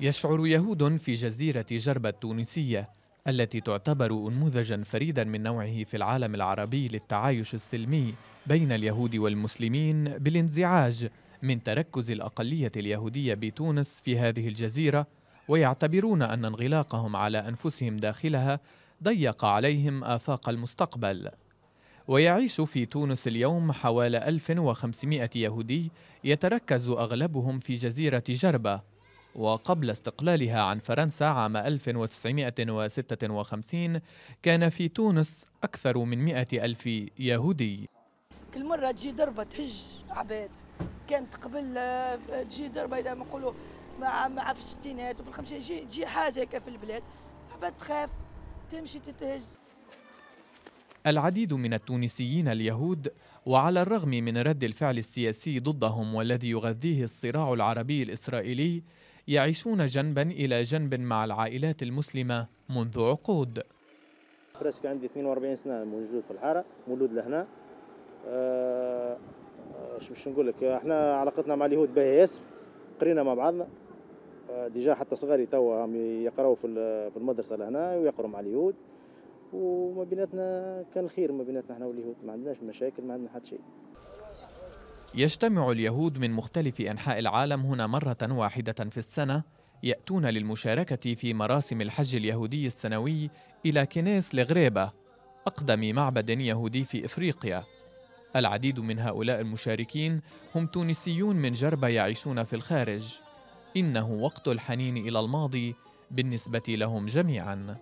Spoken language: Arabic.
يشعر يهود في جزيرة جربة التونسية التي تعتبر أنموذجا فريدا من نوعه في العالم العربي للتعايش السلمي بين اليهود والمسلمين بالانزعاج من تركز الأقلية اليهودية بتونس في هذه الجزيرة ويعتبرون أن انغلاقهم على أنفسهم داخلها ضيق عليهم آفاق المستقبل ويعيش في تونس اليوم حوالي 1500 يهودي يتركز أغلبهم في جزيرة جربة وقبل استقلالها عن فرنسا عام 1956 كان في تونس أكثر من مئة ألف يهودي كل مرة تجي ضربة تحج عباد كانت قبل آه، تجي ضربة إذا ما نقولوا مع مع في الستينات وفي الخمسينات تجي تجي حاجة هكا في البلاد عباد تخاف تمشي تتهز العديد من التونسيين اليهود وعلى الرغم من رد الفعل السياسي ضدهم والذي يغذيه الصراع العربي الاسرائيلي يعيشون جنبا إلى جنب مع العائلات المسلمة منذ عقود فراسك عندي 42 سنة موجود في الحارة مولود لهنا أه باش آه، نقول لك احنا علاقتنا مع اليهود باهية ياسر قرينا مع بعضنا آه، ديجا حتى صغاري توا يقراو في المدرسة لهنا ويقروا مع اليهود وما بيناتنا كان خير ما بيناتنا احنا واليهود ما عندناش مشاكل ما عندنا حتى شيء يجتمع اليهود من مختلف أنحاء العالم هنا مرة واحدة في السنة يأتون للمشاركة في مراسم الحج اليهودي السنوي إلى كنيس لغريبة أقدم معبد يهودي في إفريقيا العديد من هؤلاء المشاركين هم تونسيون من جربة يعيشون في الخارج إنه وقت الحنين إلى الماضي بالنسبة لهم جميعاً